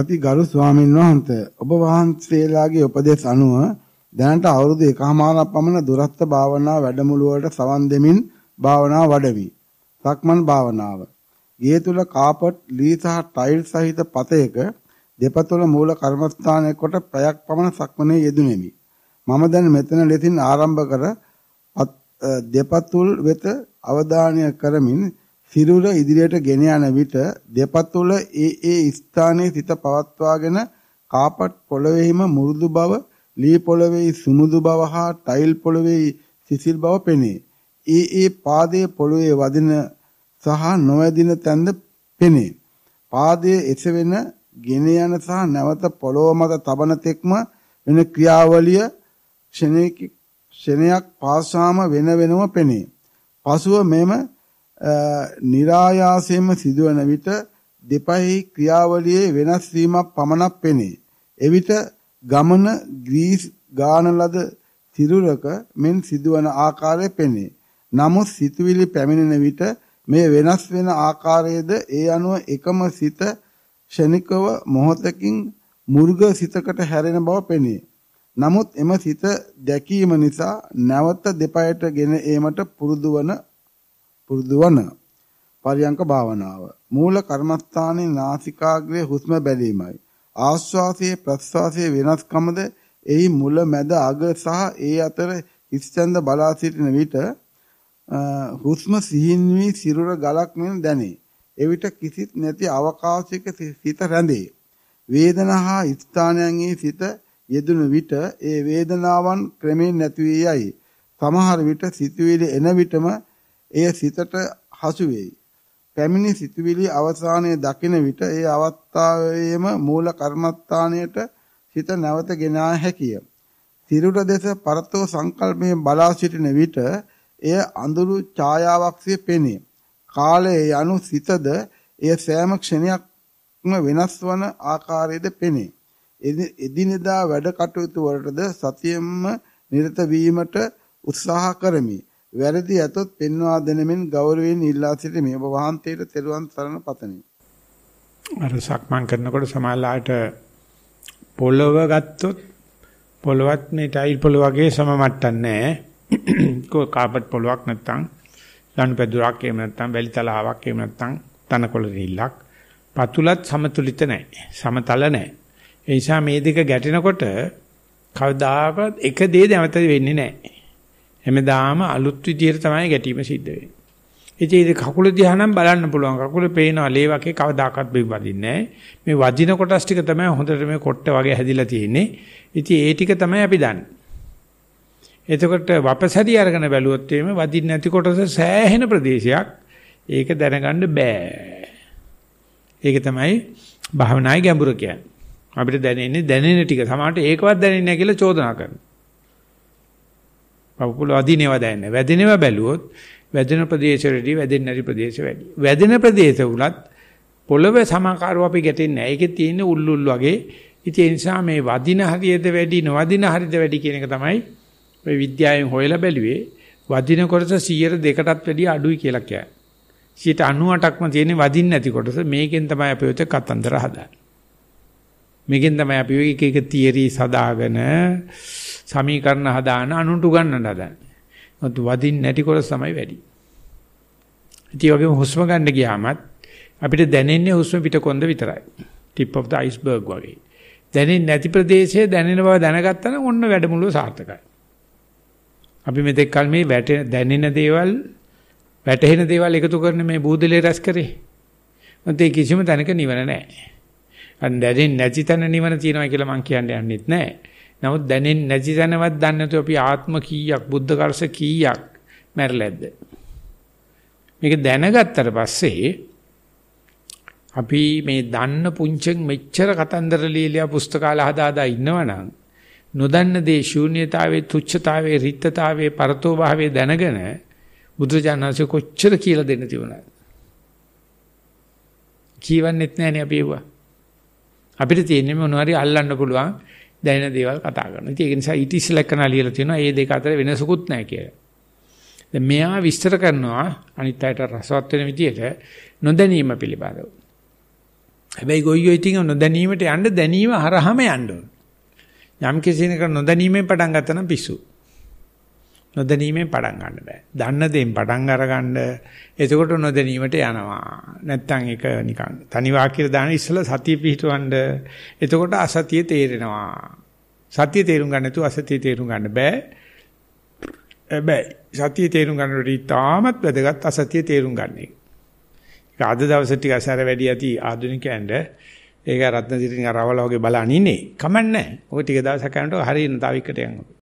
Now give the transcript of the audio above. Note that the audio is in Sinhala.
අති ගරු ස්වාමීන් වහන්සේ ඔබ වහන්සේලාගේ උපදෙස් අනුව දැනට අවුරුදු 1කමාරක් පමණ දුරස්ත භාවනා වැඩමුළුවකට සවන් දෙමින් භාවනා වඩවි. සක්මන් භාවනාව. ගේ තුල කාපට්, ලී සහ ටයිල් සහිත පතයක දෙපතුල මූල කර්මස්ථානයේ කොට ප්‍රයක් පමණ සක්මනේ යෙදුණෙමි. මම දැන් මෙතන ලෙසින් ආරම්භ කර දෙපතුල් වෙත අවධානය කරමින් සිරුර ඉදිරියට ගෙන යන විට දෙපතුල ඒ ඒ ස්ථානයේ සිත පවත්වාගෙන කාපට් පොළවේහිම මුරුදු බව, ලී පොළවේ සුමුදු බව හා ටයිල් පොළවේ සිසිල් බව පෙනේ. ඒ ඒ පාදයේ පොළවේ වදින සහ නොවැදින තැන්ද පෙනේ. පාදයේ එසවෙන ගෙන යන සහ නැවත පොළොව මත තබන තෙක්ම වෙන ක්‍රියාවලිය ක්ෂණයක ක්ෂණයක් පාසාම වෙන වෙනම පෙනේ. පසුව මෙම નિરાයාසයෙන්ම සිදුවන විට දෙපෙහි ක්‍රියාවලියේ වෙනස් වීමක් පමණක් පෙනේ. එවිට ගමන ග්‍රීස් ගාන ලද සිරුරක මෙන් සිදුවන ආකාරය පෙනේ. නමුත් සිතුවිලි පැමිණෙන විට මේ වෙනස් වෙන ආකාරයේද ඒ අනුව එකම සිත ෂණිකව මොහොතකින් මුර්ග සිතකට හැරෙන බව පෙනේ. නමුත් එම සිත දැකීම නිසා නැවත දෙපයට ගෙන ඒමට පුරුදු වන පුරුදු වන පරියංක භාවනාව මූල කර්මස්ථානයේ නාසිකාග්‍රයේ හුස්ම බැලීමයි ආශ්වාසයේ ප්‍රශ්වාසයේ වෙනස්කමද එහි මුල මැද අග සහ ඒ අතර ඉස්තන්ද බලා සිටින විට හුස්ම සිහින් වී සිරුර ගලක් මෙන් දැනේ එවිට කිසිත් නැති අවකාශයක සිත රැඳේ වේදනහා ස්ථානයන්හි සිත යෙදුණු විට ඒ වේදනාවන් ක්‍රමෙන් නැති යයි සමහර විට සිතුවිලි එන විටම එය සිතට හසු වෙයි. පැමිණි සිතුවිලි අවසානයේ දකින විට ඒ අවස්ථාවේම මූල කර්මස්ථානයට සිත නැවත ගෙනා හැකිය. තිරුට දෙස පරතෝ සංකල්පයෙන් බලා සිටින විට එය අඳුරු ඡායාවක්සේ පෙනේ. කාලය යනු සිතද එය සෑම ක්ෂණයක්ම වෙනස් වන ආකාරයේද පෙනේ. එදිනෙදා වැඩ කටයුතු වලටද සතියෙන්ම නිරත වීමට උත්සාහ කරමි. වැරදි ඇතොත් පෙන්වා දෙනෙමින් ගෞරවයෙන් ඉල්ලා සිටිමි. ඔබ වහන්සේට තෙරුවන් සරණ පතමි. අර සක්මන් කරනකොට සමාලාට පොළව ගත්තොත් පොළවත් මේ ටයිල් පොළව වගේ සම මට්ටම් නැහැ. කාපට් පොළවක් නැත්තම් ලනුපැදුරක් එහෙම නැත්තම් වැලි තලාවක් එහෙම නැත්තම් තනකොළ රිල්ලක් පතුලත් සමතුලිත නැහැ. සමතල නැහැ. ඒ නිසා මේ දෙක ගැටෙනකොට කවදාකවත් එක දේ දැමත වෙන්නේ නැහැ. හැමදාම අලුත් විදියට තමයි ගැටීම සිද්ධ වෙන්නේ. ඉතින් ඒක කකුල දිහා නම් බලන්න පුළුවන්. කකුල පේනවා ලේ වගේ කවදාකවත් බිබදින්නේ මේ වදින කොටස් ටික තමයි හොඳට මේ කොට්ට වගේ හැදිලා තියෙන්නේ. ඉතින් ඒ ටික තමයි අපි දන්නේ. එතකොට වපසරි අරගෙන බැලුවොත් එimhe වදින්න නැති කොටස සෑහෙන ප්‍රදේශයක් ඒක දැනගන්න බෑ. ඒක තමයි භාවනායේ ගැඹුර කියන්නේ. අපිට දැනෙන්නේ දැනෙන ටික. සමහරට ඒකවත් දැනෙන්නේ නැහැ කියලා චෝදනා කරනවා. පපුල අදිනව දැනන්නේ. වැදිනව බැලුවොත් වැදෙන ප්‍රදේශවලදී වැදෙන්නේ නැති ප්‍රදේශ වැඩි. වැදෙන ප්‍රදේශ උලත් පොළව සමාකාරව අපි ගැටෙන්නේ නැහැ. ඒකේ තියෙන උල්ලුල් වගේ. ඉතින් ඒ නිසා මේ වදින හරියද වැඩි නොවදින හරියද වැඩි කියන එක තමයි ඔය විද්‍යාවෙන් හොයලා බැලුවේ. වදින කොටස 100%කටත් වැඩිය අඩුයි කියලා කියයි. 98%ක්ම තියෙන්නේ වදින්න නැති කොටස. මේකෙන් තමයි අපි ඔය කතන්දර හදාන්නේ. මේකෙන් තමයි අපි එක එක තියරිස් හදාගෙන සමීකරණ හදාන අනුන්ට උගන්නන්න හදන්නේ. නමුත් වදින් නැටි කොටස තමයි වැඩි. ඉතින් වගේම හුස්ම ගන්න ගියාමත් අපිට දැනෙන්නේ හුස්ම පිටකොන්ද විතරයි. tip of the iceberg වගේ. දැනෙන්නේ නැති ප්‍රදේශයේ දැනෙන බව දැනගත්තා නම් ඔන්න වැඩමුළුව සාර්ථකයි. අපි මෙතෙක් කල මේ දැනෙන දේවල් වැටහෙන දේවල් එකතු කරන මේ බූදලේ රැස් කරේ. මොකද කිසිම තැනක නිවන නැහැ. දැනෙන්නේ නැති තැන නිවන තියෙනවා කියලා මම කියන්න යන්නෙත් නැහැ. නමුත් දැනෙන්නේ නැති තැනවත් දන්නේ නැතුව අපි ආත්ම කීයක් බුද්ධ කර්ශ කීයක් මැරලද්ද? මේක දැනගත්තට පස්සේ අපි මේ දන්න පුංචෙන් මෙච්චර කතන්දර ලියලා පුස්තකාල හදාදා ඉන්නවනම් නොදන්න දේ ශූන්‍යතාවයේ තුච්ඡතාවයේ රිත්තතාවයේ පරතෝභාවයේ දැනගෙන බුදුජානනාංශ කොච්චර කියලා දෙන්න තිබුණාද කියවන්නෙත් නැහනේ අපි ඒවා අපිට තියෙන්නේ මොනවාරි අල්ලන්න පුළුවන් දැනෙන දේවල් කතා කරනවා. ඉතින් ඒක නිසා ඊට ඉස්සෙල්ලා කරන ලියලා තියෙනවා මේ දෙක අතර වෙනසකුත් නැහැ කියලා. දැන් මෙයා විස්තර කරනවා අනිත් අයට රසවත් වෙන විදිහට නොදැනීම පිළිබඳව. හැබැයි ගොයියෝ ඉතින් නොදැනීමට යන්න දැනීම හරහම යන්න ඕන. යම් කෙනෙක් නොදැනීමෙන් පටන් ගත්තා නම් පිස්සු. නොදැනීමෙන් පටන් ගන්න බෑ. දන්න දේෙන් පටන් අරගන්න. එතකොට නොදැනීමට යනවා. නැත්තම් ඒක නිකන් තනි වාක්‍යය දාන ඉස්සලා සතිය පිහිටවන්න. එතකොට අසතිය තේරෙනවා. සතිය තේරුම් ගන්න නැතුව අසතිය තේරුම් ගන්න බෑ. හැබැයි සතිය තේරුම් ගන්නකොට ඉතාමත් වැදගත් අසතිය තේරුම් ගන්න එක. ඒක අද දවසේ ටික අසර වැඩි ඇති ආධුනිකයන්ට ඒක රත්නසිරින් අරවලා වගේ බලන්නේ. කමන්නේ. ඔය ටික දවසක් යනකොට හරියන තව එකට යනවා.